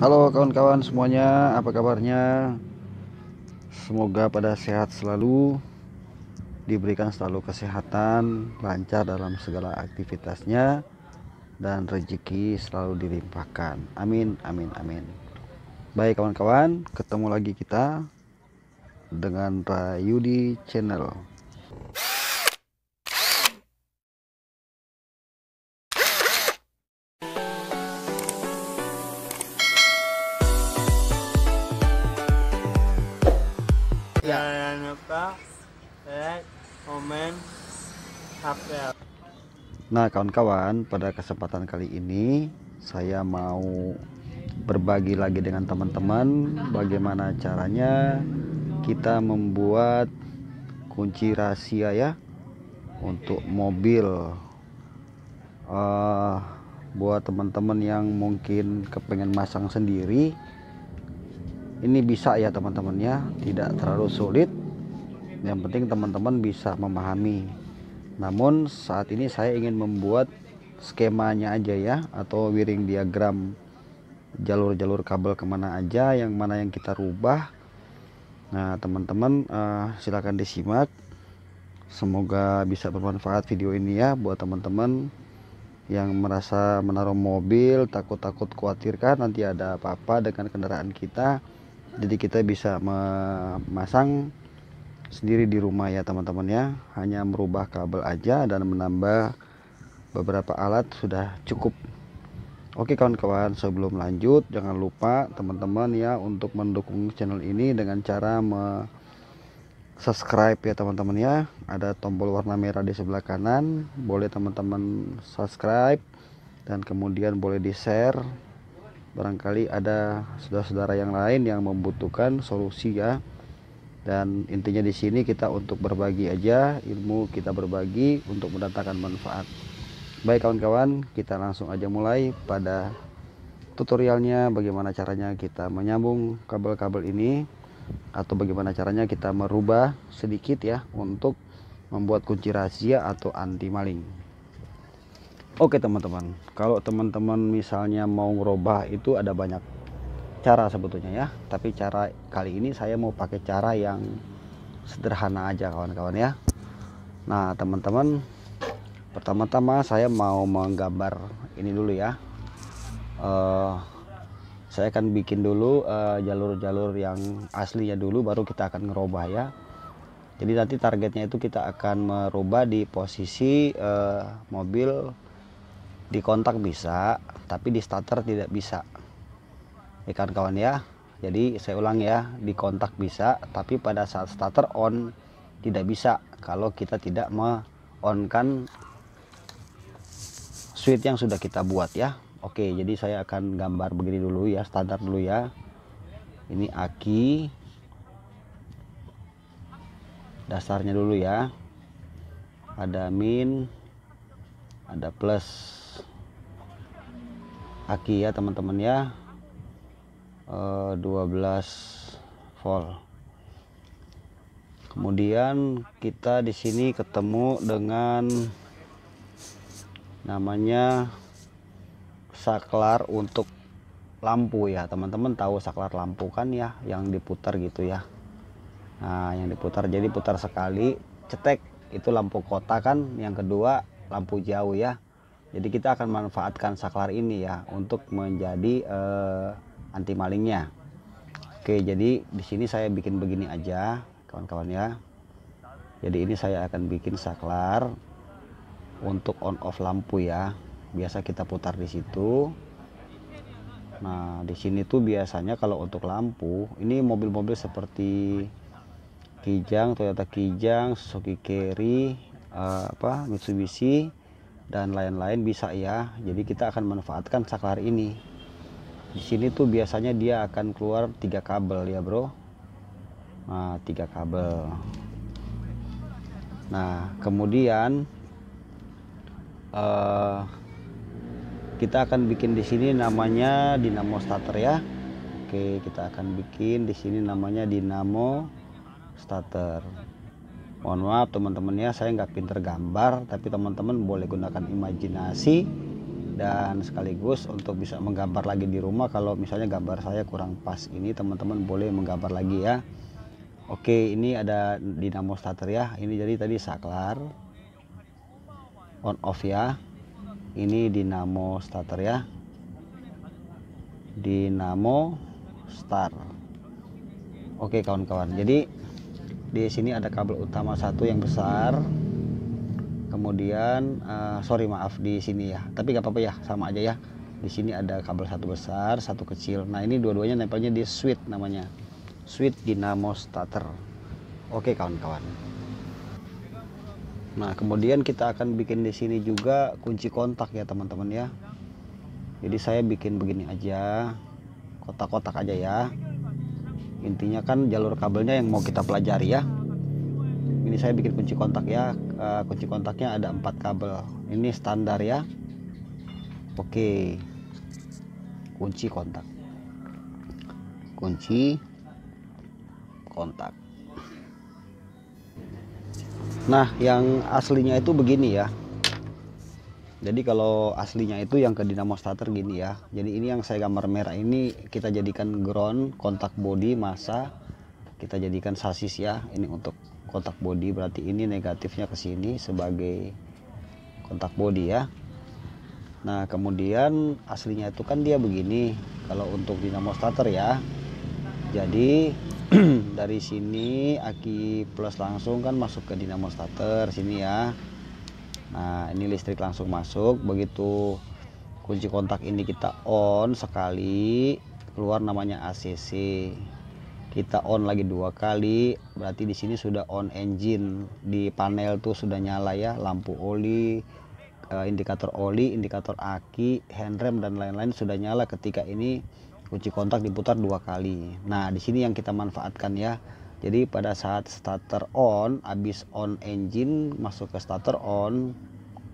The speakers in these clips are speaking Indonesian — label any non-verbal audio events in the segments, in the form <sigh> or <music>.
Halo kawan-kawan semuanya, apa kabarnya? Semoga pada sehat selalu, diberikan selalu kesehatan, lancar dalam segala aktivitasnya, dan rezeki selalu dilimpahkan. Amin, amin, amin. Baik kawan-kawan, ketemu lagi kita dengan Rayudi Channel. jangan ya. lupa like, komen, subscribe. Nah kawan-kawan pada kesempatan kali ini saya mau berbagi lagi dengan teman-teman bagaimana caranya kita membuat kunci rahasia ya untuk mobil uh, buat teman-teman yang mungkin kepengen masang sendiri ini bisa ya teman-teman ya tidak terlalu sulit yang penting teman-teman bisa memahami namun saat ini saya ingin membuat skemanya aja ya atau wiring diagram jalur-jalur kabel kemana aja yang mana yang kita rubah nah teman-teman uh, eh, silahkan disimak semoga bisa bermanfaat video ini ya buat teman-teman yang merasa menaruh mobil takut-takut khawatirkan nanti ada apa-apa dengan kendaraan kita jadi kita bisa memasang sendiri di rumah ya teman-teman ya hanya merubah kabel aja dan menambah beberapa alat sudah cukup Oke kawan-kawan sebelum lanjut jangan lupa teman-teman ya untuk mendukung channel ini dengan cara me subscribe ya teman-teman ya ada tombol warna merah di sebelah kanan boleh teman-teman subscribe dan kemudian boleh di share barangkali ada saudara-saudara yang lain yang membutuhkan solusi ya dan intinya di sini kita untuk berbagi aja ilmu kita berbagi untuk mendatangkan manfaat baik kawan-kawan kita langsung aja mulai pada tutorialnya bagaimana caranya kita menyambung kabel-kabel ini atau bagaimana caranya kita merubah sedikit ya untuk membuat kunci rahasia atau anti maling Oke teman-teman, kalau teman-teman misalnya mau ngerubah itu ada banyak cara sebetulnya ya. Tapi cara kali ini saya mau pakai cara yang sederhana aja kawan-kawan ya. Nah teman-teman, pertama-tama saya mau menggambar ini dulu ya. Uh, saya akan bikin dulu eh, jalur-jalur uh, yang aslinya dulu, baru kita akan ngerubah ya. Jadi nanti targetnya itu kita akan merubah di posisi uh, mobil di kontak bisa tapi di starter tidak bisa ya kan kawan ya jadi saya ulang ya di kontak bisa tapi pada saat starter on tidak bisa kalau kita tidak me on kan switch yang sudah kita buat ya Oke jadi saya akan gambar begini dulu ya standar dulu ya ini aki dasarnya dulu ya ada min ada plus aki ya teman-teman ya e, eh, 12 volt kemudian kita di sini ketemu dengan namanya saklar untuk lampu ya teman-teman tahu saklar lampu kan ya yang diputar gitu ya nah yang diputar jadi putar sekali cetek itu lampu kota kan yang kedua lampu jauh ya jadi kita akan manfaatkan saklar ini ya untuk menjadi uh, anti malingnya. Oke, jadi di sini saya bikin begini aja, kawan-kawan ya. Jadi ini saya akan bikin saklar untuk on off lampu ya. Biasa kita putar di situ. Nah, di sini tuh biasanya kalau untuk lampu, ini mobil-mobil seperti Kijang, Toyota Kijang, Suzuki Carry, uh, eh, apa Mitsubishi dan lain-lain bisa ya. Jadi kita akan manfaatkan saklar ini. Di sini tuh biasanya dia akan keluar tiga kabel ya bro. Nah, tiga kabel. Nah kemudian uh, kita akan bikin di sini namanya dinamo starter ya. Oke kita akan bikin di sini namanya dinamo starter mohon maaf teman-teman ya saya nggak pinter gambar tapi teman-teman boleh gunakan imajinasi dan sekaligus untuk bisa menggambar lagi di rumah kalau misalnya gambar saya kurang pas ini teman-teman boleh menggambar lagi ya oke ini ada dinamo starter ya ini jadi tadi saklar on off ya ini dinamo starter ya dinamo star oke kawan-kawan jadi di sini ada kabel utama satu yang besar kemudian uh, sorry maaf di sini ya tapi nggak apa-apa ya sama aja ya di sini ada kabel satu besar satu kecil nah ini dua-duanya nempelnya di switch namanya switch dinamo starter oke kawan-kawan nah kemudian kita akan bikin di sini juga kunci kontak ya teman-teman ya jadi saya bikin begini aja kotak-kotak aja ya intinya kan jalur kabelnya yang mau kita pelajari ya ini saya bikin kunci kontak ya eh, kunci kontaknya ada empat kabel ini standar ya oke kunci kontak kunci kontak nah yang aslinya itu begini ya jadi kalau aslinya itu yang ke dinamo starter gini ya jadi ini yang saya gambar merah ini kita jadikan ground kontak body masa kita jadikan sasis ya ini untuk kontak body berarti ini negatifnya ke sini sebagai kontak body ya nah kemudian aslinya itu kan dia begini kalau untuk dinamo starter ya jadi <clears throat> dari sini aki plus langsung kan masuk ke dinamo starter sini ya nah ini listrik langsung masuk begitu kunci kontak ini kita on sekali keluar namanya ACC kita on lagi dua kali berarti di sini sudah on engine di panel tuh sudah nyala ya lampu oli eh, indikator oli indikator aki handrem dan lain-lain sudah nyala ketika ini kunci kontak diputar dua kali nah di sini yang kita manfaatkan ya jadi pada saat starter on habis on engine masuk ke starter on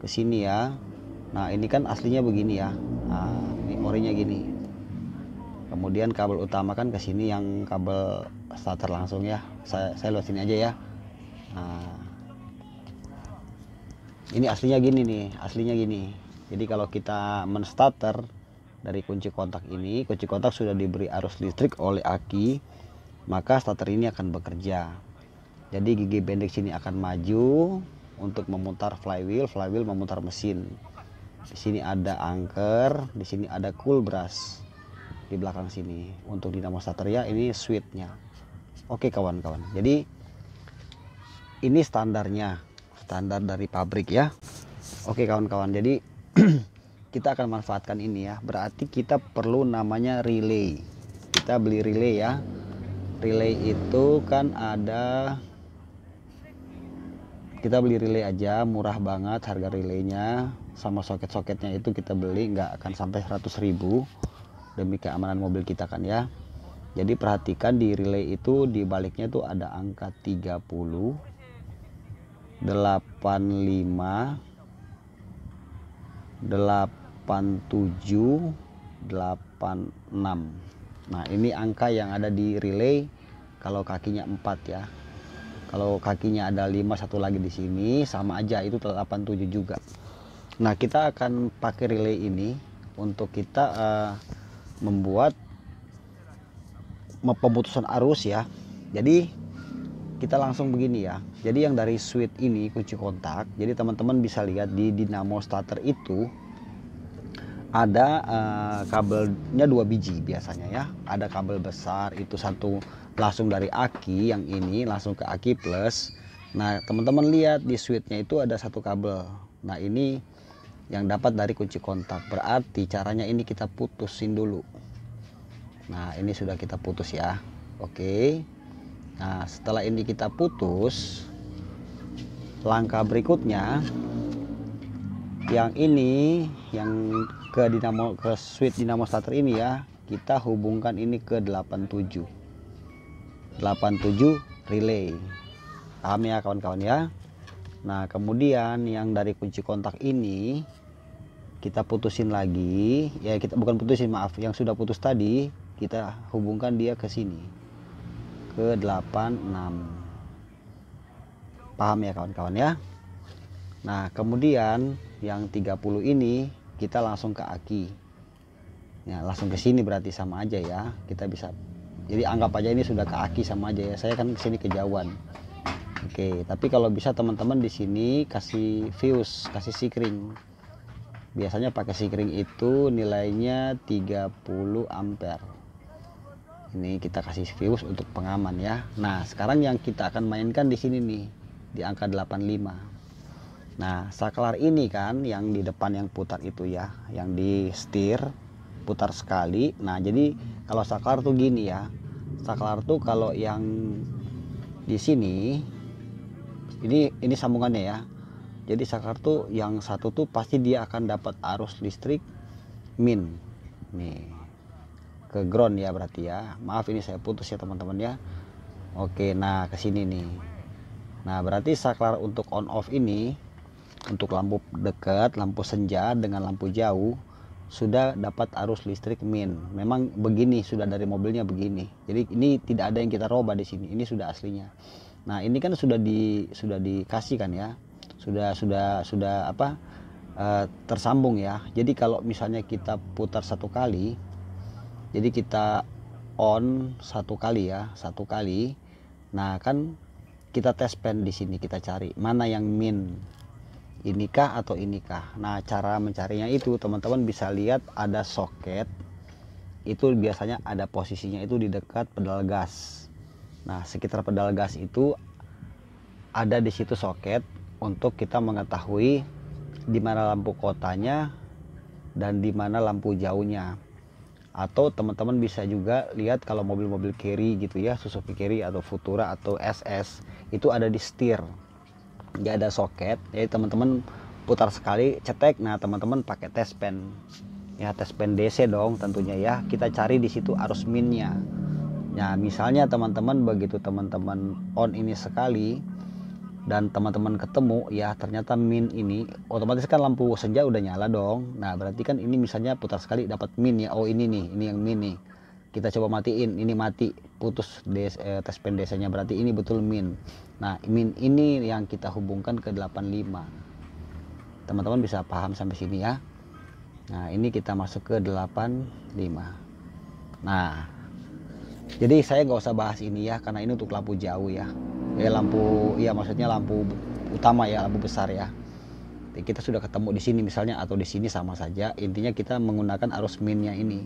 ke sini ya nah ini kan aslinya begini ya nah, ini orinya gini kemudian kabel utama kan ke sini yang kabel starter langsung ya saya, saya lewat sini aja ya nah ini aslinya gini nih aslinya gini jadi kalau kita menstarter dari kunci kontak ini kunci kontak sudah diberi arus listrik oleh aki maka starter ini akan bekerja. Jadi gigi pendek sini akan maju untuk memutar flywheel, flywheel memutar mesin. Di sini ada angker, di sini ada cool brush di belakang sini. Untuk dinamo starter ya ini switchnya. Oke kawan-kawan. Jadi ini standarnya, standar dari pabrik ya. Oke kawan-kawan. Jadi <clears throat> kita akan manfaatkan ini ya. Berarti kita perlu namanya relay. Kita beli relay ya relay itu kan ada kita beli relay aja murah banget harga relaynya sama soket-soketnya itu kita beli nggak akan sampai 100 ribu demi keamanan mobil kita kan ya jadi perhatikan di relay itu di baliknya tuh ada angka 30 85 87 86 Nah ini angka yang ada di relay kalau kakinya 4 ya. Kalau kakinya ada 5 satu lagi di sini sama aja itu 87 juga. Nah kita akan pakai relay ini untuk kita uh, membuat pemutusan arus ya. Jadi kita langsung begini ya. Jadi yang dari switch ini kunci kontak. Jadi teman-teman bisa lihat di dinamo starter itu ada uh, kabelnya dua biji biasanya ya ada kabel besar itu satu langsung dari aki yang ini langsung ke aki plus nah teman-teman lihat di switchnya itu ada satu kabel nah ini yang dapat dari kunci kontak berarti caranya ini kita putusin dulu nah ini sudah kita putus ya oke nah setelah ini kita putus langkah berikutnya yang ini yang ke dinamo ke switch dinamo starter ini ya kita hubungkan ini ke 87 87 relay paham ya kawan-kawan ya nah kemudian yang dari kunci kontak ini kita putusin lagi ya kita bukan putusin maaf yang sudah putus tadi kita hubungkan dia ke sini ke 86 paham ya kawan-kawan ya nah kemudian yang 30 ini kita langsung ke aki ya langsung ke sini berarti sama aja ya kita bisa jadi anggap aja ini sudah ke aki sama aja ya saya kan kesini ke jawan oke tapi kalau bisa teman-teman di sini kasih views kasih sikring biasanya pakai sikring itu nilainya 30 ampere ini kita kasih views untuk pengaman ya nah sekarang yang kita akan mainkan di sini nih di angka 85 Nah, saklar ini kan yang di depan yang putar itu ya, yang di setir putar sekali. Nah, jadi kalau saklar tuh gini ya. Saklar tuh kalau yang di sini ini ini sambungannya ya. Jadi saklar tuh yang satu tuh pasti dia akan dapat arus listrik min. Nih. Ke ground ya berarti ya. Maaf ini saya putus ya teman-teman ya. Oke, nah kesini nih. Nah, berarti saklar untuk on off ini untuk lampu dekat, lampu senja dengan lampu jauh sudah dapat arus listrik min. Memang begini sudah dari mobilnya begini. Jadi ini tidak ada yang kita roba di sini. Ini sudah aslinya. Nah, ini kan sudah di sudah dikasih kan ya. Sudah sudah sudah apa? E, tersambung ya. Jadi kalau misalnya kita putar satu kali jadi kita on satu kali ya, satu kali. Nah, kan kita tes pen di sini kita cari mana yang min inikah atau inikah nah cara mencarinya itu teman-teman bisa lihat ada soket itu biasanya ada posisinya itu di dekat pedal gas nah sekitar pedal gas itu ada di situ soket untuk kita mengetahui di mana lampu kotanya dan di mana lampu jauhnya atau teman-teman bisa juga lihat kalau mobil-mobil carry gitu ya Suzuki carry atau Futura atau SS itu ada di setir nggak ada soket jadi teman-teman putar sekali cetek nah teman-teman pakai test pen ya test pen DC dong tentunya ya kita cari di situ arus minnya nah misalnya teman-teman begitu teman-teman on ini sekali dan teman-teman ketemu ya ternyata min ini otomatis kan lampu senja udah nyala dong nah berarti kan ini misalnya putar sekali dapat min ya oh ini nih ini yang min nih kita coba matiin ini mati putus des, eh, tes pendesanya berarti ini betul min nah min ini yang kita hubungkan ke 85 teman-teman bisa paham sampai sini ya nah ini kita masuk ke 85 nah jadi saya nggak usah bahas ini ya karena ini untuk lampu jauh ya ya lampu ya maksudnya lampu utama ya lampu besar ya kita sudah ketemu di sini misalnya atau di sini sama saja intinya kita menggunakan arus minnya ini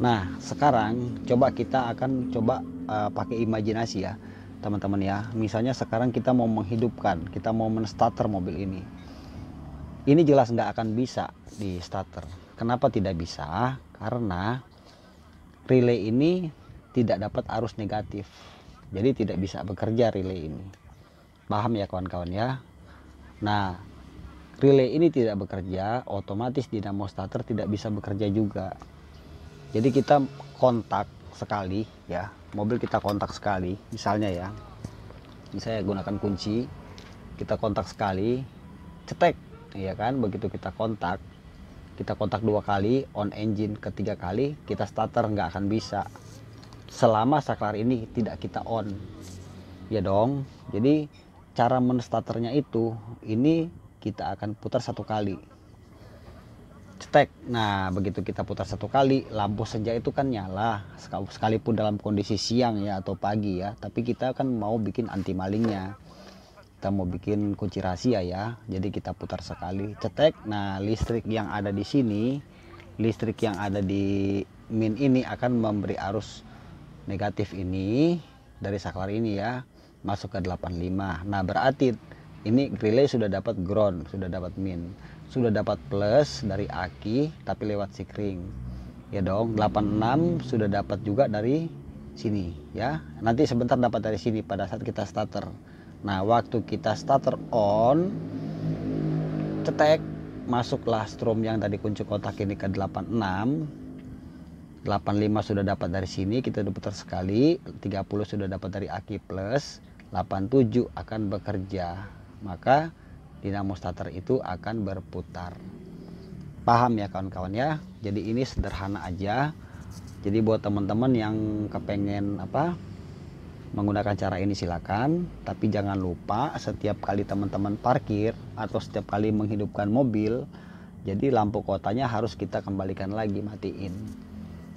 Nah, sekarang coba kita akan coba uh, pakai imajinasi ya, teman-teman ya. Misalnya sekarang kita mau menghidupkan, kita mau menstarter mobil ini. Ini jelas nggak akan bisa di starter. Kenapa tidak bisa? Karena relay ini tidak dapat arus negatif. Jadi tidak bisa bekerja relay ini. Paham ya kawan-kawan ya? Nah, relay ini tidak bekerja, otomatis dinamo starter tidak bisa bekerja juga jadi kita kontak sekali ya mobil kita kontak sekali misalnya ya ini saya gunakan kunci kita kontak sekali cetek ya kan begitu kita kontak kita kontak dua kali on engine ketiga kali kita starter nggak akan bisa selama saklar ini tidak kita on ya dong jadi cara menstarternya itu ini kita akan putar satu kali stek. Nah, begitu kita putar satu kali, lampu senja itu kan nyala sekalipun dalam kondisi siang ya atau pagi ya, tapi kita kan mau bikin anti malingnya. Kita mau bikin kunci rahasia ya. Jadi kita putar sekali, cetek. Nah, listrik yang ada di sini, listrik yang ada di min ini akan memberi arus negatif ini dari saklar ini ya, masuk ke 85. Nah, berarti ini relay sudah dapat ground, sudah dapat min sudah dapat plus dari Aki tapi lewat Sikring ya dong 86 sudah dapat juga dari sini ya nanti sebentar dapat dari sini pada saat kita starter nah waktu kita starter on cetek masuklah strom yang tadi kunci kotak ini ke 86 85 sudah dapat dari sini kita putar sekali 30 sudah dapat dari aki plus 87 akan bekerja maka dinamo starter itu akan berputar paham ya kawan-kawan ya jadi ini sederhana aja jadi buat teman-teman yang kepengen apa menggunakan cara ini silakan tapi jangan lupa setiap kali teman-teman parkir atau setiap kali menghidupkan mobil jadi lampu kotanya harus kita kembalikan lagi matiin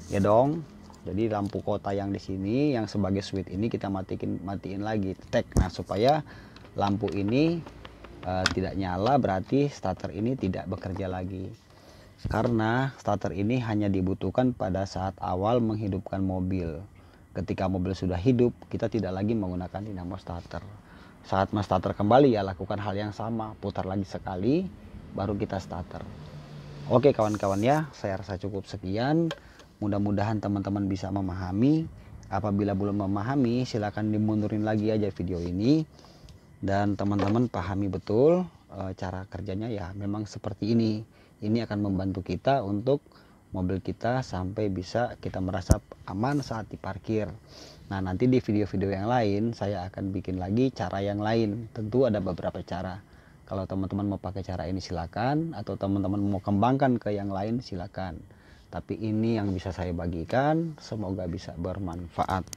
ya dong jadi lampu kota yang di sini yang sebagai switch ini kita matiin matiin lagi tek nah supaya lampu ini Eh, tidak nyala berarti starter ini tidak bekerja lagi karena starter ini hanya dibutuhkan pada saat awal menghidupkan mobil ketika mobil sudah hidup kita tidak lagi menggunakan dinamo starter saat mas starter kembali ya lakukan hal yang sama putar lagi sekali baru kita starter oke kawan-kawan ya saya rasa cukup sekian mudah-mudahan teman-teman bisa memahami apabila belum memahami silahkan dimundurin lagi aja video ini dan teman-teman pahami betul e, cara kerjanya ya memang seperti ini ini akan membantu kita untuk mobil kita sampai bisa kita merasa aman saat diparkir nah nanti di video-video yang lain saya akan bikin lagi cara yang lain tentu ada beberapa cara kalau teman-teman mau pakai cara ini silakan atau teman-teman mau kembangkan ke yang lain silakan tapi ini yang bisa saya bagikan semoga bisa bermanfaat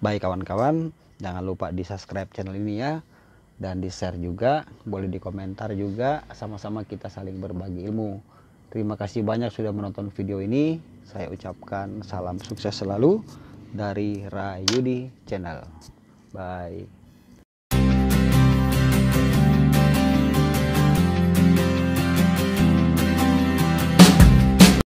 baik kawan-kawan jangan lupa di subscribe channel ini ya dan di share juga boleh di komentar juga sama-sama kita saling berbagi ilmu terima kasih banyak sudah menonton video ini saya ucapkan salam sukses selalu dari Rayudi Channel bye